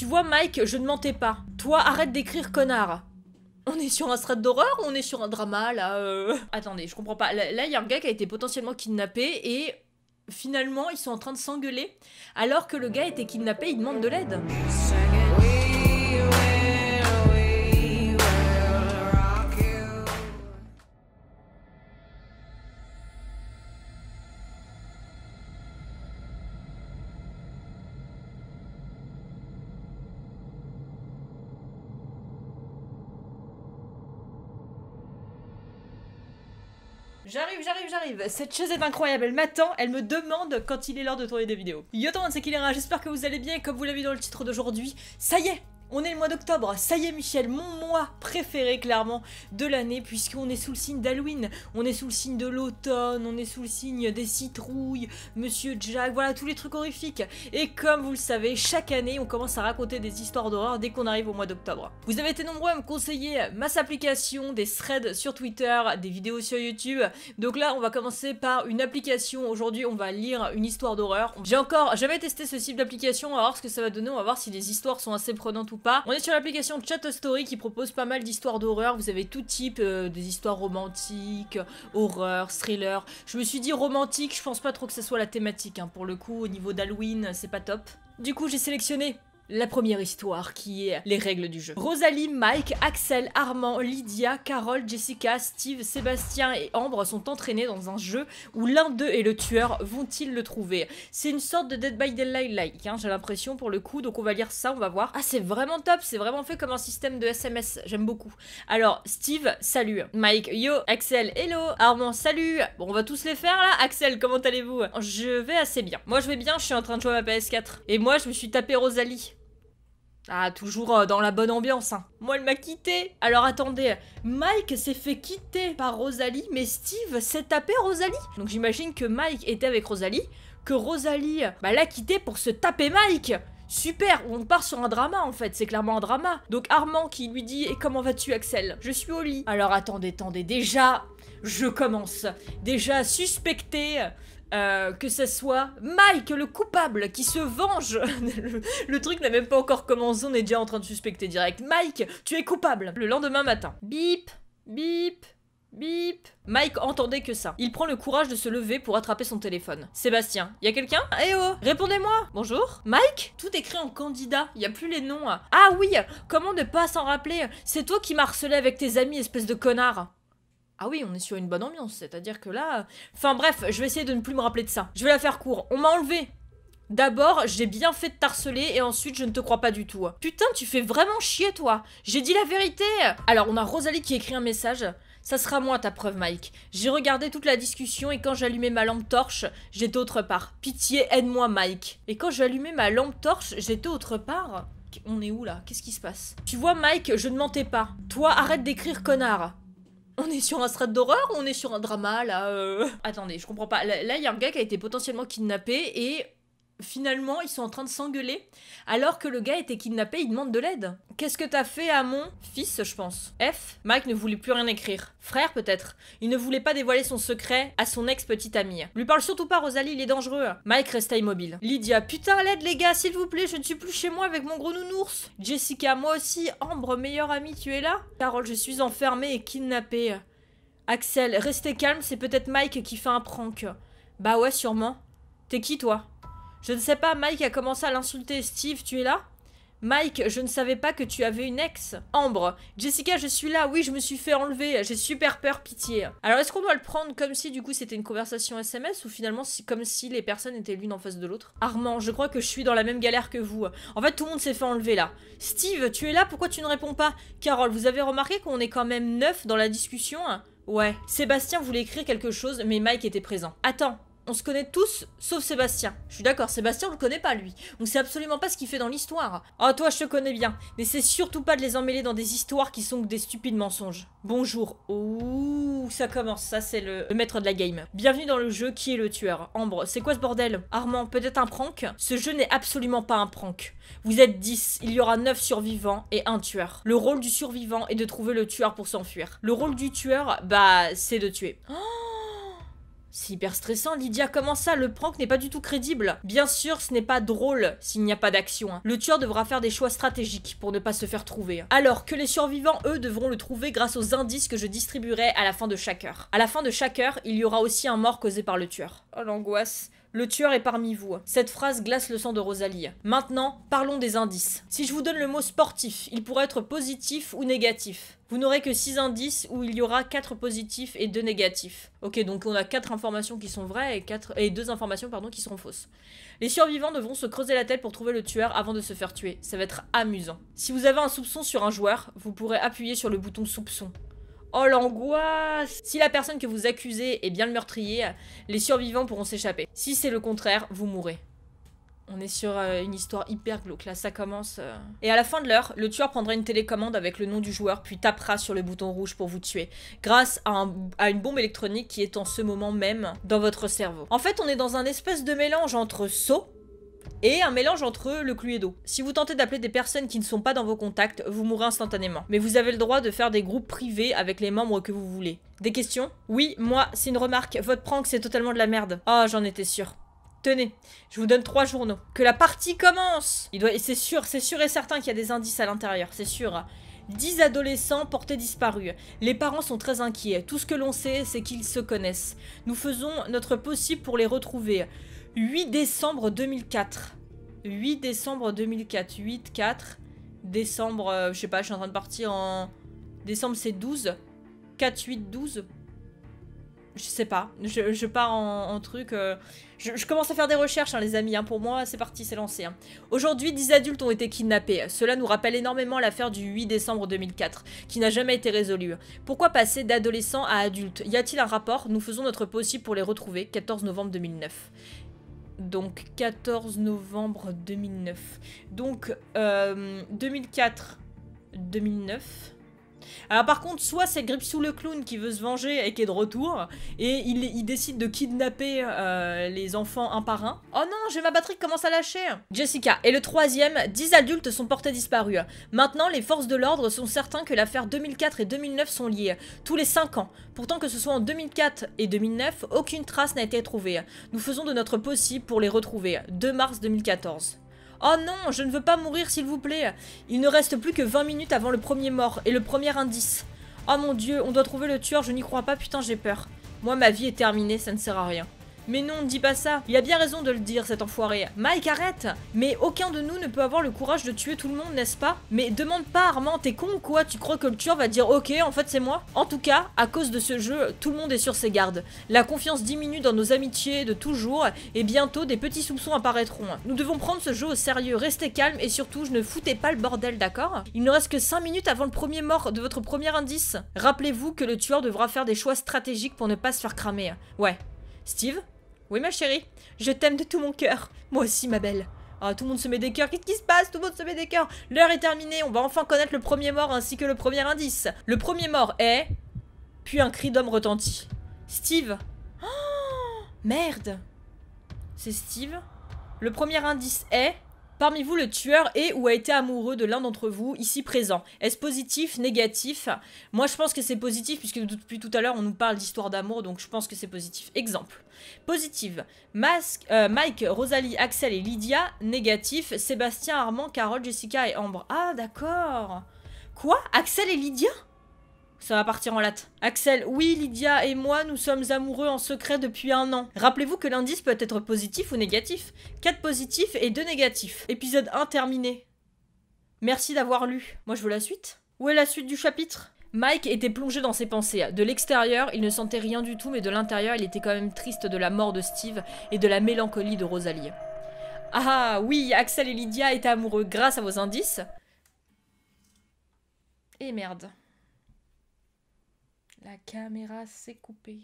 Tu vois, Mike, je ne mentais pas. Toi, arrête d'écrire connard. On est sur un thread d'horreur ou on est sur un drama là euh Attendez, je comprends pas. Là, il y a un gars qui a été potentiellement kidnappé et finalement, ils sont en train de s'engueuler alors que le gars était kidnappé, il demande de l'aide. J'arrive, j'arrive, j'arrive. Cette chaise est incroyable, elle m'attend, elle me demande quand il est l'heure de tourner des vidéos. Yo tout le monde, c'est Kilera, j'espère que vous allez bien, comme vous l'avez vu dans le titre d'aujourd'hui. Ça y est, on est le mois d'octobre, ça y est Michel, mon mois préféré clairement de l'année puisqu'on est sous le signe d'Halloween, on est sous le signe de l'automne, on est sous le signe des citrouilles, Monsieur Jack, voilà tous les trucs horrifiques. Et comme vous le savez, chaque année on commence à raconter des histoires d'horreur dès qu'on arrive au mois d'octobre. Vous avez été nombreux à me conseiller masse application, des threads sur Twitter, des vidéos sur YouTube. Donc là on va commencer par une application, aujourd'hui on va lire une histoire d'horreur. J'ai encore jamais testé ce type d'application, on va voir ce que ça va donner, on va voir si les histoires sont assez prenantes ou on est sur l'application Chat Story qui propose pas mal d'histoires d'horreur. Vous avez tout type euh, des histoires romantiques, horreurs, thriller. Je me suis dit romantique, je pense pas trop que ce soit la thématique. Hein. Pour le coup, au niveau d'Halloween, c'est pas top. Du coup, j'ai sélectionné la première histoire qui est les règles du jeu. Rosalie, Mike, Axel, Armand, Lydia, Carole, Jessica, Steve, Sébastien et Ambre sont entraînés dans un jeu où l'un d'eux et le tueur. Vont-ils le trouver C'est une sorte de Dead by Daylight like, hein, j'ai l'impression pour le coup. Donc on va lire ça, on va voir. Ah c'est vraiment top, c'est vraiment fait comme un système de SMS. J'aime beaucoup. Alors Steve, salut. Mike, yo. Axel, hello. Armand, salut. Bon on va tous les faire là. Axel, comment allez-vous Je vais assez bien. Moi je vais bien, je suis en train de jouer à ma PS4. Et moi je me suis tapé Rosalie. Ah, toujours euh, dans la bonne ambiance, hein. Moi, elle m'a quitté. Alors attendez, Mike s'est fait quitter par Rosalie, mais Steve s'est tapé Rosalie. Donc j'imagine que Mike était avec Rosalie, que Rosalie bah, l'a quitté pour se taper Mike. Super, on part sur un drama en fait, c'est clairement un drama. Donc Armand qui lui dit Et comment vas-tu Axel Je suis au lit. Alors attendez, attendez, déjà, je commence déjà à suspecter euh, que ce soit Mike le coupable qui se venge. le, truc n'a même pas encore commencé, on est déjà en train de suspecter direct. Mike, tu es coupable. Le lendemain matin. Bip, bip. Bip Mike entendait que ça. Il prend le courage de se lever pour attraper son téléphone. Sébastien, y a quelqu'un Eh oh Répondez-moi Bonjour Mike Tout écrit en candidat, y a plus les noms. Ah oui Comment ne pas s'en rappeler C'est toi qui m'harcelais avec tes amis, espèce de connard ah oui, on est sur une bonne ambiance, c'est-à-dire que là... Enfin bref, je vais essayer de ne plus me rappeler de ça. Je vais la faire court. On m'a enlevé D'abord, j'ai bien fait de t'harceler et ensuite je ne te crois pas du tout. Putain, tu fais vraiment chier toi. J'ai dit la vérité. Alors, on a Rosalie qui écrit un message. Ça sera moi ta preuve, Mike. J'ai regardé toute la discussion et quand j'allumais ma lampe torche, j'étais autre part. Pitié, aide-moi, Mike. Et quand j'allumais ma lampe torche, j'étais autre part on est où là Qu'est-ce qui se passe Tu vois Mike, je ne mentais pas. Toi, arrête d'écrire connard. On est sur un strat d'horreur ou on est sur un drama là euh Attendez, je comprends pas. Là, il y a un gars qui a été potentiellement kidnappé et finalement, ils sont en train de s'engueuler, alors que le gars était kidnappé, il demande de l'aide. Qu'est-ce que t'as fait à mon fils, je pense F. Mike ne voulait plus rien écrire. Frère, peut-être. Il ne voulait pas dévoiler son secret à son ex-petite amie. Lui parle surtout pas, Rosalie, il est dangereux. Mike resta immobile. Lydia, putain, l'aide, les gars, s'il vous plaît, je ne suis plus chez moi avec mon gros nounours. Jessica, moi aussi. Ambre, meilleure amie, tu es là Carole, je suis enfermée et kidnappée. Axel, restez calme, c'est peut-être Mike qui fait un prank. Bah ouais, sûrement. T'es qui, toi je ne sais pas, Mike a commencé à l'insulter. Steve, tu es là Mike, je ne savais pas que tu avais une ex. Ambre, Jessica, je suis là, oui, je me suis fait enlever, j'ai super peur, pitié. Alors est-ce qu'on doit le prendre comme si du coup c'était une conversation SMS ou finalement comme si les personnes étaient l'une en face de l'autre Armand, je crois que je suis dans la même galère que vous. En fait, tout le monde s'est fait enlever là. Steve, tu es là, pourquoi tu ne réponds pas Carole, vous avez remarqué qu'on est quand même neuf dans la discussion Ouais. Sébastien voulait écrire quelque chose, mais Mike était présent. Attends, on se connaît tous, sauf Sébastien. Je suis d'accord, Sébastien, on le connaît pas, lui. On sait absolument pas ce qu'il fait dans l'histoire. Ah, toi, je te connais bien. N'essaie surtout pas de les emmêler dans des histoires qui sont que des stupides mensonges. Bonjour. Ouh, ça commence. Ça, c'est le... maître de la game. Bienvenue dans le jeu. Qui est le tueur Ambre, c'est quoi ce bordel Armand, peut-être un prank Ce jeu n'est absolument pas un prank. Vous êtes 10, il y aura 9 survivants et un tueur. Le rôle du survivant est de trouver le tueur pour s'enfuir. Le rôle du tueur, bah, c'est de tuer. Oh c'est hyper stressant, Lydia. Comment ça Le prank n'est pas du tout crédible. Bien sûr, ce n'est pas drôle s'il n'y a pas d'action. Hein. Le tueur devra faire des choix stratégiques pour ne pas se faire trouver. Hein. Alors que les survivants, eux, devront le trouver grâce aux indices que je distribuerai à la fin de chaque heure. À la fin de chaque heure, il y aura aussi un mort causé par le tueur. Oh l'angoisse. Le tueur est parmi vous. Cette phrase glace le sang de Rosalie. Maintenant, parlons des indices. Si je vous donne le mot sportif, il pourrait être positif ou négatif. Vous n'aurez que 6 indices où il y aura 4 positifs et 2 négatifs. Ok, donc on a 4 informations qui sont vraies et, 4... et 2 informations pardon, qui seront fausses. Les survivants devront se creuser la tête pour trouver le tueur avant de se faire tuer. Ça va être amusant. Si vous avez un soupçon sur un joueur, vous pourrez appuyer sur le bouton soupçon. Oh l'angoisse Si la personne que vous accusez est bien le meurtrier, les survivants pourront s'échapper. Si c'est le contraire, vous mourrez. On est sur euh, une histoire hyper glauque, là ça commence... Euh. Et à la fin de l'heure, le tueur prendra une télécommande avec le nom du joueur, puis tapera sur le bouton rouge pour vous tuer, grâce à, à, une bombe électronique qui est en ce moment même dans votre cerveau. En fait, on est dans un espèce de mélange entre saut, et un mélange entre le Cluedo. Si vous tentez d'appeler des personnes qui ne sont pas dans vos contacts, vous mourrez instantanément. Mais vous avez le droit de faire des groupes privés avec les membres que vous voulez. Des questions Oui, moi, c'est une remarque, votre prank c'est totalement de la merde. Ah, oh, j'en étais sûre. Tenez, je vous donne trois journaux. Que la partie commence Il doit... C'est sûr, c'est sûr et certain qu'il y a des indices à l'intérieur, c'est sûr. 10 hein. adolescents portés disparus. Les parents sont très inquiets. Tout ce que l'on sait, c'est qu'ils se connaissent. Nous faisons notre possible pour les retrouver. 8 décembre 2004. 8 décembre 2004. 8, 4. Décembre, euh, je sais pas, je suis en train de partir en... Décembre, c'est 12. 4, 8, 12. Je sais pas. Je, pars en, truc. Euh, je, commence à faire des recherches, hein, les amis. Hein. Pour moi, c'est parti, c'est lancé. Hein. Aujourd'hui, 10 adultes ont été kidnappés. Cela nous rappelle énormément l'affaire du 8 décembre 2004, qui n'a jamais été résolue. Pourquoi passer d'adolescent à adulte Y a-t-il un rapport Nous faisons notre possible pour les retrouver. 14 novembre 2009 donc 14 novembre 2009. Donc 2004, euh, 2009, alors par contre, soit c'est Gripsou le clown qui veut se venger et qui est de retour, et il, décide de kidnapper euh, les enfants un par un. Oh non, j'ai ma batterie qui commence à lâcher Jessica, et le troisième, 10 adultes sont portés disparus. Maintenant, les forces de l'ordre sont certains que l'affaire 2004 et 2009 sont liées, tous les 5 ans. Pourtant que ce soit en 2004 et 2009, aucune trace n'a été trouvée. Nous faisons de notre possible pour les retrouver. 2 mars 2014. Oh non, je ne veux pas mourir s'il vous plaît. Il ne reste plus que 20 minutes avant le premier mort et le premier indice. Oh mon dieu, on doit trouver le tueur, je n'y crois pas, putain j'ai peur. Moi ma vie est terminée, ça ne sert à rien. Mais non, dis pas ça. Il a bien raison de le dire, cet enfoiré. Mike, arrête Mais aucun de nous ne peut avoir le courage de tuer tout le monde, n'est-ce pas Mais demande pas, Armand, t'es con ou quoi Tu crois que le tueur va dire ok, en fait c'est moi En tout cas, à cause de ce jeu, tout le monde est sur ses gardes. La confiance diminue dans nos amitiés de toujours, et bientôt des petits soupçons apparaîtront. Nous devons prendre ce jeu au sérieux, restez calme, et surtout, je ne foutais pas le bordel, d'accord Il ne reste que 5 minutes avant le premier mort de votre premier indice. Rappelez-vous que le tueur devra faire des choix stratégiques pour ne pas se faire cramer. Ouais, Steve Oui, ma chérie Je t'aime de tout mon cœur. Moi aussi, ma belle. Ah, tout le monde se met des cœurs. Qu'est-ce qui se passe Tout le monde se met des cœurs. L'heure est terminée. On va enfin connaître le premier mort ainsi que le premier indice. Le premier mort est... Puis un cri d'homme retentit. Steve oh, Merde C'est Steve. Le premier indice est... Parmi vous, le tueur est ou a été amoureux de l'un d'entre vous ici présent. Est-ce positif, négatif Moi, je pense que c'est positif puisque depuis tout à l'heure, on nous parle d'histoire d'amour, donc je pense que c'est positif. Exemple. Positive. Masque, euh, Mike, Rosalie, Axel et Lydia. Négatif. Sébastien, Armand, Carole, Jessica et Ambre. Ah, d'accord. Quoi Axel et Lydia ça va partir en latte. Axel, oui, Lydia et moi, nous sommes amoureux en secret depuis un an. Rappelez-vous que l'indice peut être positif ou négatif. 4 positifs et 2 négatifs. Épisode 1 terminé. Merci d'avoir lu. Moi, je veux la suite. Où est la suite du chapitre Mike était plongé dans ses pensées. De l'extérieur, il ne sentait rien du tout, mais de l'intérieur, il était quand même triste de la mort de Steve et de la mélancolie de Rosalie. Ah, ah oui, Axel et Lydia étaient amoureux grâce à vos indices. Et merde. La caméra s'est coupée.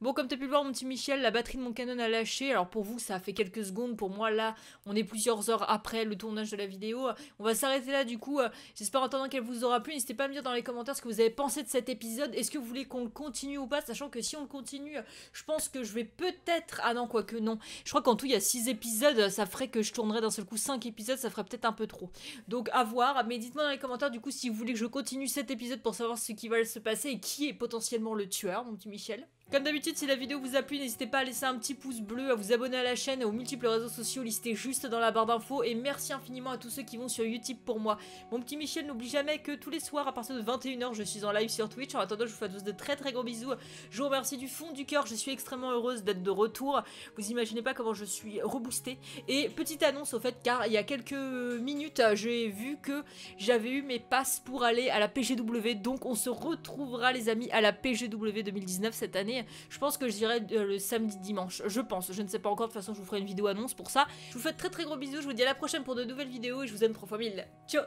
Bon, comme tu as pu le voir, mon petit Michel, la batterie de mon Canon a lâché. Alors pour vous, ça a fait quelques secondes. Pour moi, là, on est plusieurs heures après le tournage de la vidéo. On va s'arrêter là, du coup. Euh, j'espère en attendant qu'elle vous aura plu. N'hésitez pas à me dire dans les commentaires ce que vous avez pensé de cet épisode. Est-ce que vous voulez qu'on le continue ou pas Sachant que si on le continue, je pense que je vais peut-être... Ah non, quoique non. Je crois qu'en tout, il y a 6 épisodes. Ça ferait que je tournerais d'un seul coup 5 épisodes. Ça ferait peut-être un peu trop. Donc à voir. Mais dites-moi dans les commentaires, du coup, si vous voulez que je continue cet épisode pour savoir ce qui va se passer et qui est potentiellement le tueur, mon petit Michel. Comme d'habitude, si la vidéo vous a plu, n'hésitez pas à laisser un petit pouce bleu, à vous abonner à la chaîne et aux multiples réseaux sociaux listés juste dans la barre d'infos. Et merci infiniment à tous ceux qui vont sur YouTube pour moi. Mon petit Michel, n'oublie jamais que tous les soirs, à partir de 21h, je suis en live sur Twitch. En attendant, je vous fais tous de très très gros bisous. Je vous remercie du fond du cœur. Je suis extrêmement heureuse d'être de retour. Vous imaginez pas comment je suis reboostée. Et petite annonce au fait, car il y a quelques minutes, j'ai vu que j'avais eu mes passes pour aller à la PGW. Donc on se retrouvera, les amis, à la PGW 2019 cette année je pense que j'irai euh, le samedi dimanche. Je pense. Je ne sais pas encore. De toute façon, je vous ferai une vidéo annonce pour ça. Je vous fais très très gros bisous. Je vous dis à la prochaine pour de nouvelles vidéos et je vous aime 3 fois Ciao